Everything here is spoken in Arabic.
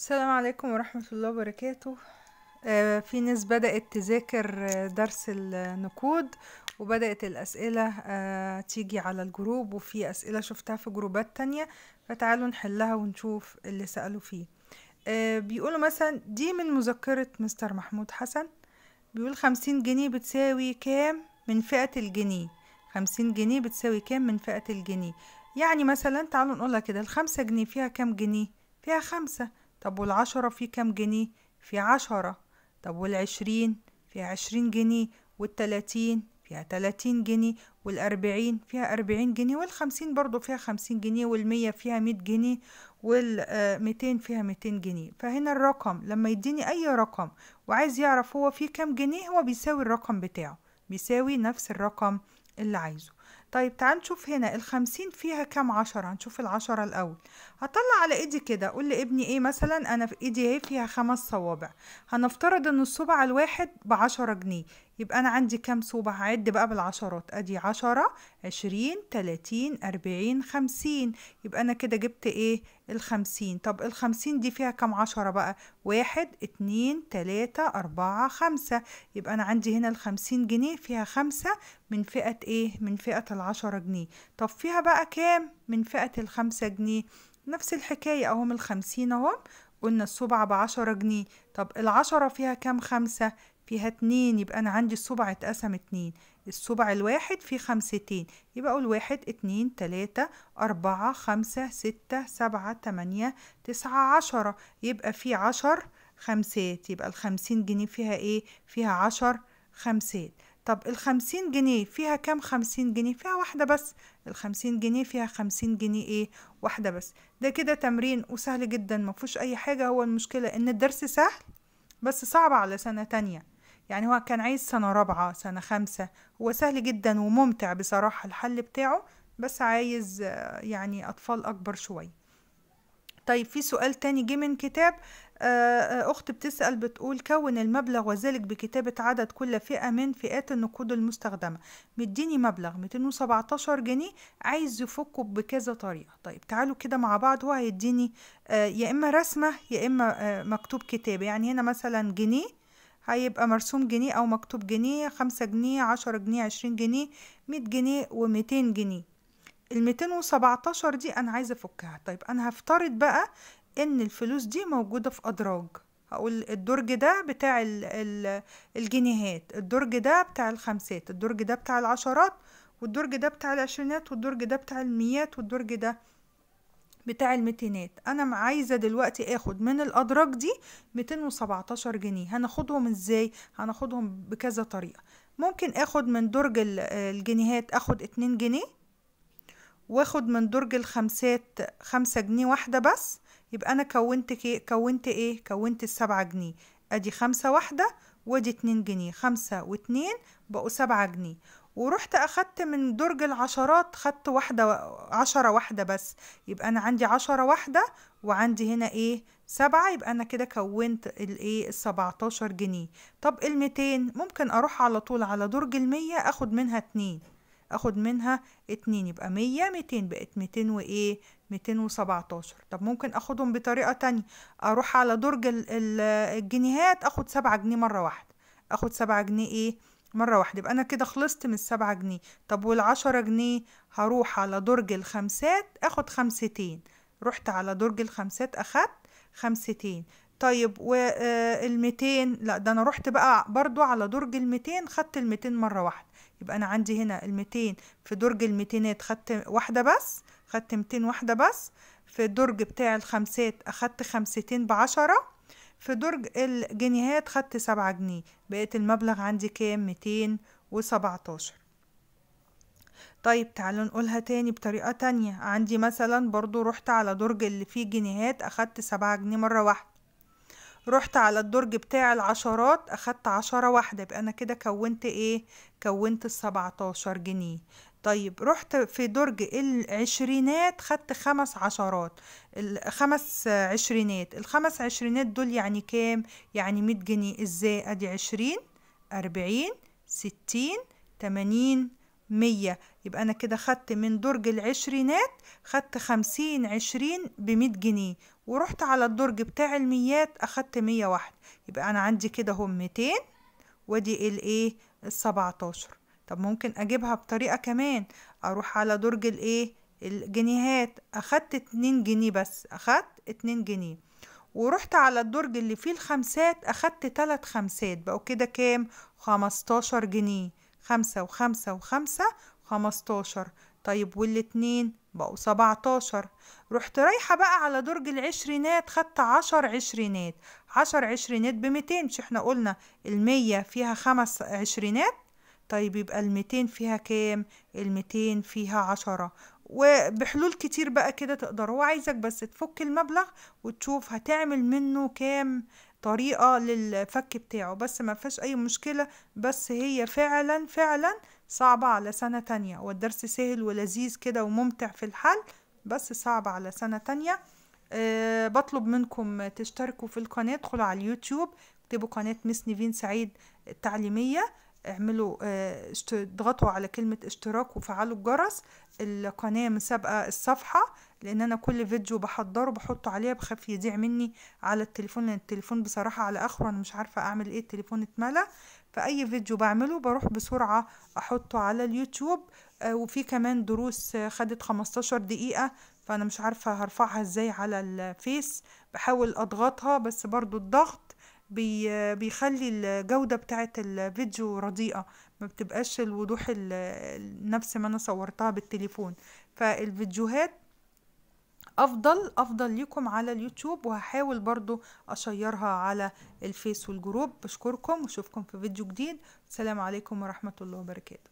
السلام عليكم ورحمة الله وبركاته آه، في ناس بدأت تذاكر آه، درس النقود وبدأت الأسئلة آه، تيجي على الجروب وفي أسئلة شفتها في جروبات تانية فتعالوا نحلها ونشوف اللي سألوا فيه بيقولوا مثلا دي من مذكرة مستر محمود حسن بيقول خمسين جنيه بتساوي كام من فئة الجنيه خمسين جنيه بتساوي كام من فئة الجنيه يعني مثلا تعالوا نقولها كده الخمسة جنيه فيها كام جنيه فيها خمسة طب والعشرة في كام جنيه في عشرة طب والعشرين فيها عشرين جنيه والتلاتين فيها تلاتين جنيه والأربعين فيها أربعين جنيه والخمسين برضو فيها خمسين جنيه والمية فيها مية جنيه والميتين آه، فيها ميتين جنيه فهنا الرقم لما يديني أي رقم وعايز يعرف هو فيه كام جنيه هو بيساوي الرقم بتاعه بيساوي نفس الرقم اللي عايزه طيب تعال نشوف هنا الخمسين فيها كام عشرة هنشوف العشرة الأول هطلع على إيدي كده أقول لابني إيه مثلا أنا في إيدي إيه فيها خمس صوابع هنفترض إن الصبع الواحد بعشرة جنيه يبقى أنا عندي كام صوبة هعد بقى بالعشرات أدي عشرة عشرين تلاتين أربعين خمسين يبقى أنا كده جبت إيه الخمسين طب الخمسين دي فيها كام عشرة بقى واحد اتنين تلاتة أربعة خمسة يبقى أنا عندي هنا الخمسين جنيه فيها خمسة من فئة إيه من فئة فئة العشرة جنيه طب فيها بقى كام من فئة الخمسة جنيه نفس الحكاية اهو من الخمسين اهو قلنا السبعة بعشرة جنيه طب العشرة فيها كام خمسة فيها اتنين يبقى أنا عندي السبع اتقسم اتنين السبع الواحد فيه خمستين يبقى أقول واحد اتنين تلاتة أربعة خمسة ستة سبعة تمانية تسعة عشرة يبقى في عشر خمسات يبقى الخمسين جنيه فيها ايه فيها عشر خمسات طب الخمسين جنيه فيها كام خمسين جنيه فيها واحدة بس الخمسين جنيه فيها خمسين جنيه ايه واحدة بس ده كده تمرين وسهل جدا مفهوش اي حاجة هو المشكلة ان الدرس سهل بس صعب على سنة تانية يعني هو كان عايز سنة رابعة سنة خمسة هو سهل جدا وممتع بصراحة الحل بتاعه بس عايز آه، يعني أطفال أكبر شوية طيب في سؤال تاني جه من كتاب آه، آه، أخت بتسأل بتقول كون المبلغ وذلك بكتابة عدد كل فئة من فئات النقود المستخدمة مديني مبلغ 217 جنيه عايز يفكه بكذا طريقة طيب تعالوا كده مع بعض هو هيديني آه، يا إما رسمة يا إما مكتوب كتاب يعني هنا مثلا جنيه هيبقى مرسوم جنيه أو مكتوب جنيه خمسة جنيه عشرة جنيه عشرين جنيه مية جنيه ومتين جنيه ال وسبعتاشر دي أنا عايزة أفكها طيب أنا هفترض بقى ان الفلوس دي موجودة في ادراج هقول الدرج ده بتاع الجنيهات الدرج ده بتاع الخمسات الدرج ده بتاع العشرات والدرج ده بتاع العشرينات والدرج ده بتاع الميات والدرج ده بتاع الميتينات انا عايزه دلوقتي اخد من الادراج دي 217 جنيه هناخدهم ازاي هناخدهم بكذا طريقه ممكن اخد من درج الجنيهات اخد 2 جنيه واخد من درج الخمسات خمسة جنيه واحدة بس يبقى أنا كونت كي كونت إيه كونت السبعة جنيه أدي خمسة واحدة وادي اتنين جنيه خمسة واتنين بقوا سبعة جنيه ورحت أخدت من درج العشرات خدت واحدة عشرة واحدة بس يبقى أنا عندي عشرة واحدة وعندي هنا إيه سبعة يبقى أنا كده كونت الإيه السبعتاشر جنيه طب الميتين ممكن أروح على طول على درج المية أخد منها اتنين اخد منها اتنين يبقى مية ميتين بقت ميتين وايه ميتين وسبعتاشر طب ممكن اخدهم بطريقة تانية اروح على درج الجنيهات اخد سبعة جنيه مرة واحدة اخد سبعة جنيه ايه مرة واحدة يبقى انا كده خلصت من السبعة جنيه طب والعشرة جنيه هروح على درج الخمسات اخد خمستين رحت على درج الخمسات اخدت خمستين طيب وال200 آه، لا ده انا رحت بقى برضو على درج ال200 خدت ال200 مره واحده يبقى انا عندي هنا ال200 في درج الميتينات خدت واحده بس خدت 200 واحده بس في الدرج بتاع الخمسات اخدت خمستين بعشرة في درج الجنيهات خدت سبعة جنيه بقيت المبلغ عندي كام ميتين وسبعتاشر طيب تعالوا نقولها تاني بطريقة تانية عندي مثلا برضو رحت على درج اللي فيه جنيهات اخدت سبعة جنيه مرة واحدة رحت على الدرج بتاع العشرات اخدت عشرة واحدة يبقى انا كده كونت ايه كونت السبعتاشر جنيه طيب رحت في درج العشرينات خدت خمس عشرات الخمس عشرينات الخمس عشرينات دول يعني كام يعني مية جنيه ازاي ادي عشرين اربعين ستين تمانين مية يبقى أنا كده خدت من درج العشرينات خدت خمسين عشرين بمية جنيه ورحت على الدرج بتاع الميات أخدت مية واحد يبقى أنا عندي كده هم ميتين وادي الإيه السبعتاشر طب ممكن أجيبها بطريقة كمان أروح على درج الإيه الجنيهات أخدت اتنين جنيه بس أخدت اتنين جنيه ورحت على الدرج اللي فيه الخمسات أخدت تلات خمسات بقوا كده كام خمستاشر جنيه خمسة وخمسة وخمسة خمستاشر طيب والاتنين بقوا سبعتاشر رحت رايحة بقى على درج العشرينات خدت عشر عشرينات عشر عشرينات بميتين مش احنا قلنا المية فيها خمس عشرينات طيب يبقى الميتين فيها كام الميتين فيها عشرة وبحلول كتير بقى كده هو عايزك بس تفك المبلغ وتشوف هتعمل منه كام طريقة للفك بتاعه بس ما فيهاش اي مشكلة بس هي فعلا فعلا صعبة على سنة تانية والدرس سهل ولذيذ كده وممتع في الحل بس صعب على سنة تانية أه بطلب منكم تشتركوا في القناة ادخلوا على اليوتيوب اكتبوا قناة مس نيفين سعيد التعليمية اعملوا آه، اضغطوا على كلمة اشتراك وفعلوا الجرس القناة مسابقة الصفحة لان انا كل فيديو بحضره بحطه عليها بخاف يضيع مني على التليفون لان التليفون بصراحة على اخره انا مش عارفة اعمل ايه التليفون اتملى فاي فيديو بعمله بروح بسرعة احطه على اليوتيوب آه، وفي كمان دروس آه، خدت 15 دقيقة فانا مش عارفة هرفعها ازاي على الفيس بحاول اضغطها بس برضو الضغط بيخلي الجودة بتاعة الفيديو رديئة ما بتبقاش الوضوح نفس ما انا صورتها بالتليفون فالفيديوهات افضل افضل ليكم على اليوتيوب وهحاول برضو اشيرها على الفيس والجروب بشكركم وشوفكم في فيديو جديد السلام عليكم ورحمة الله وبركاته